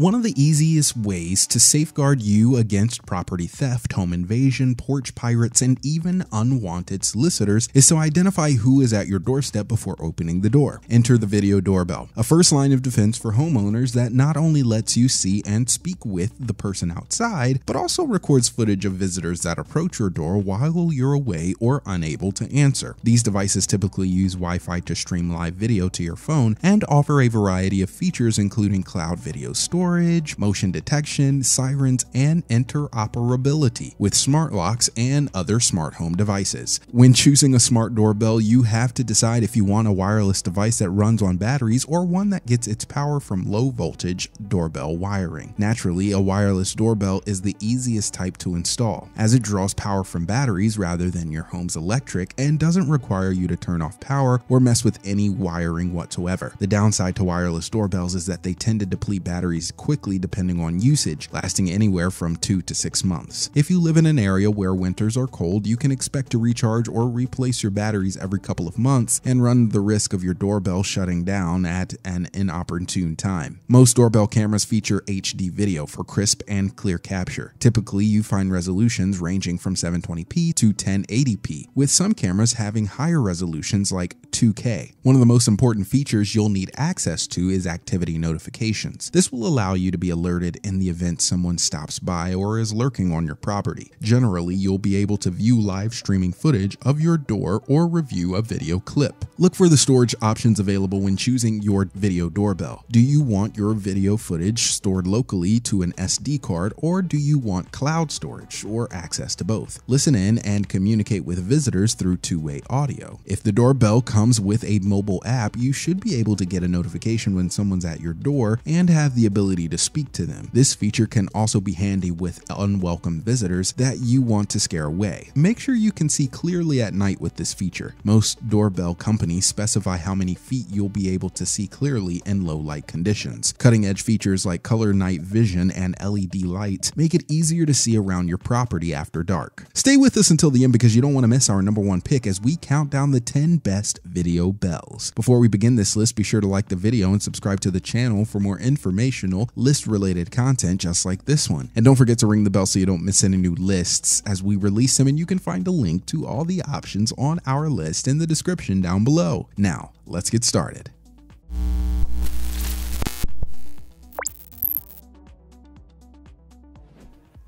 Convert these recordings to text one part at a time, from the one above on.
One of the easiest ways to safeguard you against property theft, home invasion, porch pirates, and even unwanted solicitors is to identify who is at your doorstep before opening the door. Enter the video doorbell, a first line of defense for homeowners that not only lets you see and speak with the person outside, but also records footage of visitors that approach your door while you're away or unable to answer. These devices typically use Wi Fi to stream live video to your phone and offer a variety of features, including cloud video storage storage, motion detection, sirens, and interoperability with smart locks and other smart home devices. When choosing a smart doorbell, you have to decide if you want a wireless device that runs on batteries or one that gets its power from low voltage doorbell wiring. Naturally, a wireless doorbell is the easiest type to install, as it draws power from batteries rather than your home's electric and doesn't require you to turn off power or mess with any wiring whatsoever. The downside to wireless doorbells is that they tend to deplete batteries quickly depending on usage, lasting anywhere from 2 to 6 months. If you live in an area where winters are cold, you can expect to recharge or replace your batteries every couple of months and run the risk of your doorbell shutting down at an inopportune time. Most doorbell cameras feature HD video for crisp and clear capture. Typically, you find resolutions ranging from 720p to 1080p, with some cameras having higher resolutions like 2K. One of the most important features you'll need access to is activity notifications. This will allow you to be alerted in the event someone stops by or is lurking on your property. Generally, you'll be able to view live streaming footage of your door or review a video clip. Look for the storage options available when choosing your video doorbell. Do you want your video footage stored locally to an SD card or do you want cloud storage or access to both? Listen in and communicate with visitors through two-way audio. If the doorbell comes comes with a mobile app, you should be able to get a notification when someone's at your door and have the ability to speak to them. This feature can also be handy with unwelcome visitors that you want to scare away. Make sure you can see clearly at night with this feature. Most doorbell companies specify how many feet you'll be able to see clearly in low light conditions. Cutting edge features like color night vision and LED lights make it easier to see around your property after dark. Stay with us until the end because you don't want to miss our number one pick as we count down the 10 best videos video bells. Before we begin this list, be sure to like the video and subscribe to the channel for more informational list related content just like this one. And don't forget to ring the bell so you don't miss any new lists as we release them and you can find a link to all the options on our list in the description down below. Now, let's get started.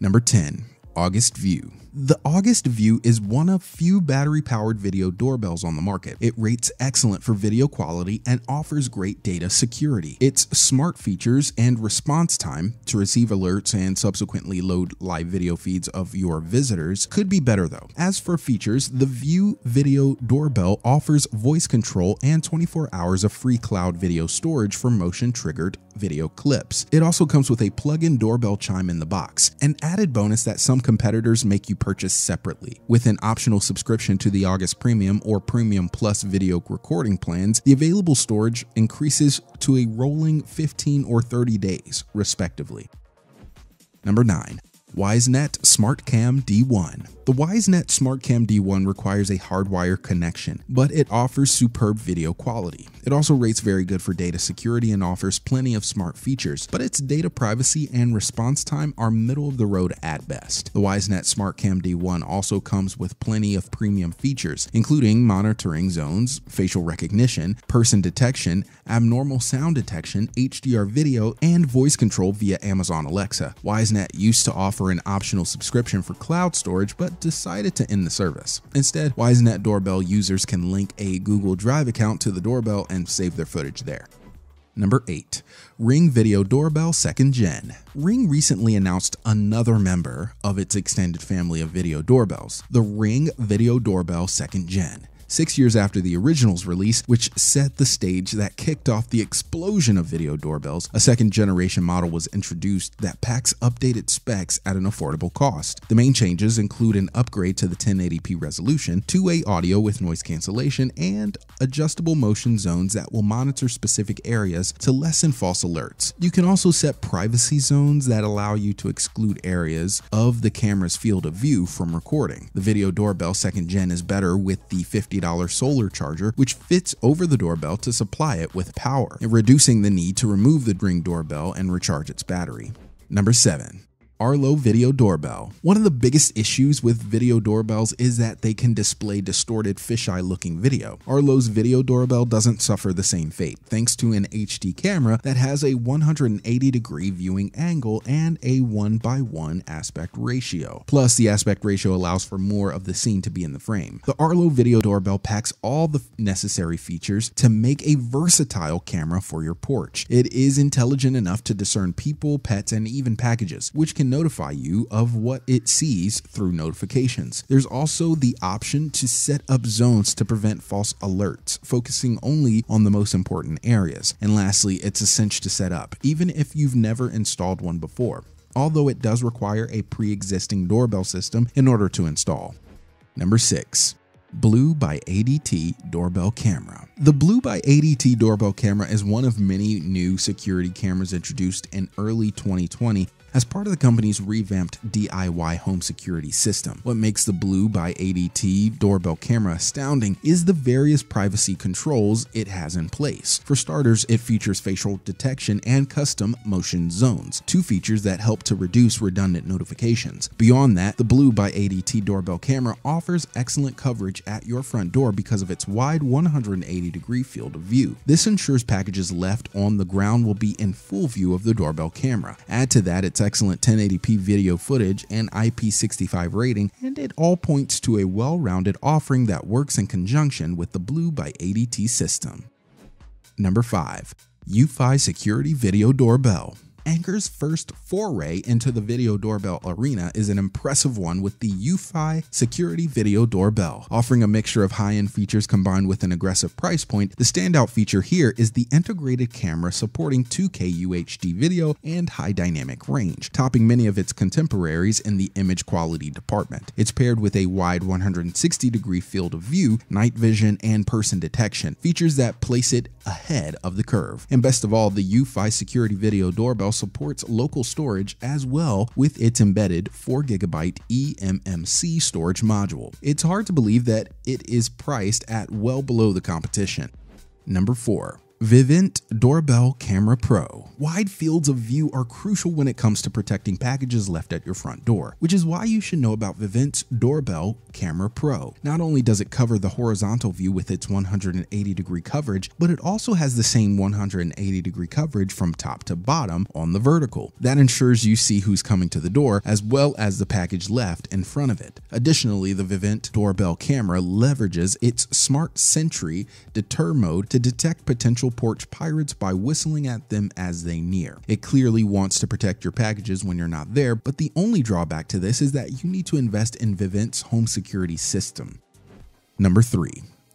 Number 10. August View. The August View is one of few battery-powered video doorbells on the market. It rates excellent for video quality and offers great data security. Its smart features and response time to receive alerts and subsequently load live video feeds of your visitors could be better though. As for features, the View Video Doorbell offers voice control and 24 hours of free cloud video storage for motion-triggered video clips. It also comes with a plug-in doorbell chime in the box, an added bonus that some competitors make you purchase separately. With an optional subscription to the August Premium or Premium Plus video recording plans, the available storage increases to a rolling 15 or 30 days, respectively. Number 9. WiseNet SmartCam D1. The WiseNet SmartCam D1 requires a hardwire connection, but it offers superb video quality. It also rates very good for data security and offers plenty of smart features, but its data privacy and response time are middle of the road at best. The WiseNet SmartCam D1 also comes with plenty of premium features, including monitoring zones, facial recognition, person detection, abnormal sound detection, HDR video, and voice control via Amazon Alexa. WiseNet used to offer offer an optional subscription for cloud storage but decided to end the service. Instead, WiseNet Doorbell users can link a Google Drive account to the doorbell and save their footage there. Number 8. Ring Video Doorbell 2nd Gen. Ring recently announced another member of its extended family of video doorbells, the Ring Video Doorbell 2nd Gen six years after the original's release, which set the stage that kicked off the explosion of video doorbells. A second generation model was introduced that packs updated specs at an affordable cost. The main changes include an upgrade to the 1080p resolution, two-way audio with noise cancellation, and adjustable motion zones that will monitor specific areas to lessen false alerts. You can also set privacy zones that allow you to exclude areas of the camera's field of view from recording. The video doorbell second gen is better with the 50 $20 solar charger, which fits over the doorbell to supply it with power, reducing the need to remove the Ring doorbell and recharge its battery. Number 7. Arlo Video Doorbell. One of the biggest issues with video doorbells is that they can display distorted fisheye looking video. Arlo's video doorbell doesn't suffer the same fate, thanks to an HD camera that has a 180 degree viewing angle and a 1 by 1 aspect ratio. Plus, the aspect ratio allows for more of the scene to be in the frame. The Arlo Video Doorbell packs all the necessary features to make a versatile camera for your porch. It is intelligent enough to discern people, pets, and even packages, which can notify you of what it sees through notifications. There's also the option to set up zones to prevent false alerts, focusing only on the most important areas. And lastly, it's a cinch to set up, even if you've never installed one before, although it does require a pre existing doorbell system in order to install. Number 6. Blue by ADT Doorbell Camera. The Blue by ADT doorbell camera is one of many new security cameras introduced in early 2020 as part of the company's revamped DIY home security system. What makes the Blue by ADT doorbell camera astounding is the various privacy controls it has in place. For starters, it features facial detection and custom motion zones, two features that help to reduce redundant notifications. Beyond that, the Blue by ADT doorbell camera offers excellent coverage at your front door because of its wide 180 degree field of view. This ensures packages left on the ground will be in full view of the doorbell camera. Add to that, it's excellent 1080p video footage and IP65 rating, and it all points to a well-rounded offering that works in conjunction with the Blue by ADT system. Number 5. UFi Security Video Doorbell Anchor's first foray into the video doorbell arena is an impressive one with the UFI Security Video Doorbell. Offering a mixture of high end features combined with an aggressive price point, the standout feature here is the integrated camera supporting 2K UHD video and high dynamic range, topping many of its contemporaries in the image quality department. It's paired with a wide 160 degree field of view, night vision, and person detection, features that place it ahead of the curve. And best of all, the UFI Security Video Doorbell supports local storage as well with its embedded 4GB eMMC storage module. It's hard to believe that it is priced at well below the competition. Number 4. Vivint Doorbell Camera Pro. Wide fields of view are crucial when it comes to protecting packages left at your front door, which is why you should know about Vivint's Doorbell Camera Pro. Not only does it cover the horizontal view with its 180 degree coverage, but it also has the same 180 degree coverage from top to bottom on the vertical. That ensures you see who's coming to the door as well as the package left in front of it. Additionally, the Vivint Doorbell Camera leverages its Smart Sentry Deter mode to detect potential porch pirates by whistling at them as they near. It clearly wants to protect your packages when you're not there, but the only drawback to this is that you need to invest in Vivint's home security system. Number 3.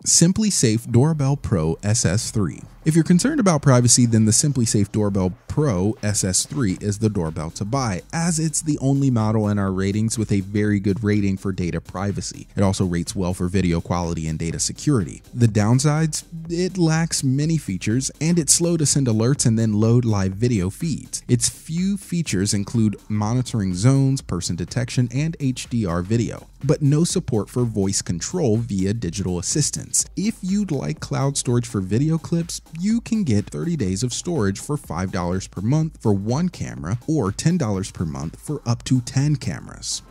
Simply Safe Doorbell Pro SS3. If you're concerned about privacy, then the Simply Safe Doorbell Pro SS3 is the doorbell to buy, as it's the only model in our ratings with a very good rating for data privacy. It also rates well for video quality and data security. The downsides? It lacks many features, and it's slow to send alerts and then load live video feeds. Its few features include monitoring zones, person detection, and HDR video, but no support for voice control via digital assistant. If you'd like cloud storage for video clips, you can get 30 days of storage for $5 per month for one camera or $10 per month for up to 10 cameras.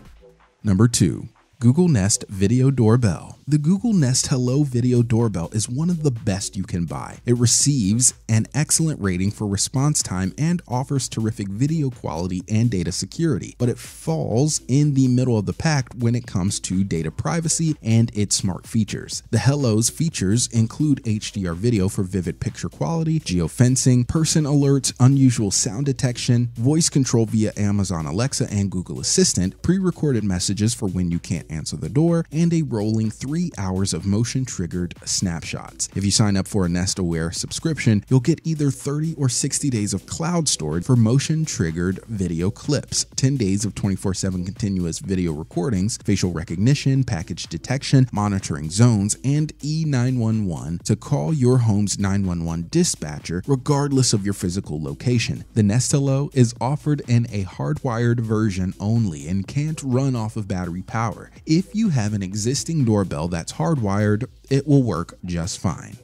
Number 2. Google Nest Video Doorbell. The Google Nest Hello Video Doorbell is one of the best you can buy. It receives an excellent rating for response time and offers terrific video quality and data security, but it falls in the middle of the pack when it comes to data privacy and its smart features. The Hello's features include HDR video for vivid picture quality, geofencing, person alerts, unusual sound detection, voice control via Amazon Alexa and Google Assistant, pre-recorded messages for when you can't answer the door, and a rolling three hours of motion triggered snapshots. If you sign up for a Nest Aware subscription, you'll get either 30 or 60 days of cloud storage for motion triggered video clips, 10 days of 24 7 continuous video recordings, facial recognition, package detection, monitoring zones, and E911 to call your home's 911 dispatcher regardless of your physical location. The Nest Hello is offered in a hardwired version only and can't run off of battery power. If you have an existing doorbell that's hardwired, it will work just fine.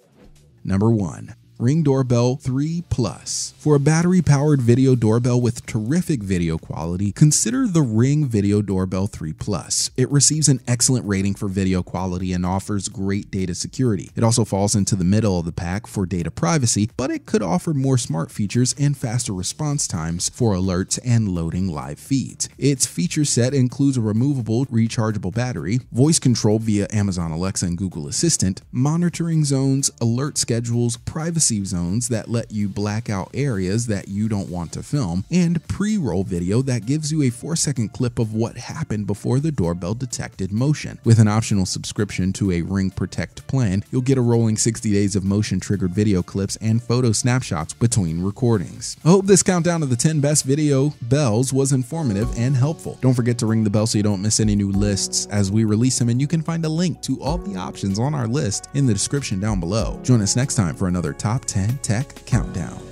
Number 1. Ring Doorbell 3 Plus. For a battery-powered video doorbell with terrific video quality, consider the Ring Video Doorbell 3 Plus. It receives an excellent rating for video quality and offers great data security. It also falls into the middle of the pack for data privacy, but it could offer more smart features and faster response times for alerts and loading live feeds. Its feature set includes a removable, rechargeable battery, voice control via Amazon Alexa and Google Assistant, monitoring zones, alert schedules, privacy zones that let you black out areas that you don't want to film, and pre roll video that gives you a 4 second clip of what happened before the doorbell detected motion. With an optional subscription to a Ring Protect plan, you'll get a rolling 60 days of motion triggered video clips and photo snapshots between recordings. I hope this countdown of the 10 best video bells was informative and helpful. Don't forget to ring the bell so you don't miss any new lists as we release them, and you can find a link to all the options on our list in the description down below. Join us next time for another top Top 10 Tech Countdown.